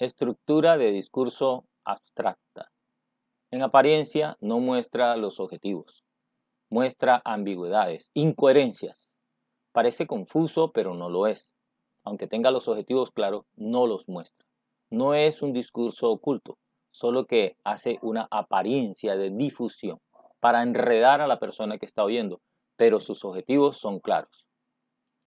Estructura de discurso abstracta. En apariencia no muestra los objetivos, muestra ambigüedades, incoherencias. Parece confuso, pero no lo es. Aunque tenga los objetivos claros, no los muestra. No es un discurso oculto, solo que hace una apariencia de difusión para enredar a la persona que está oyendo, pero sus objetivos son claros.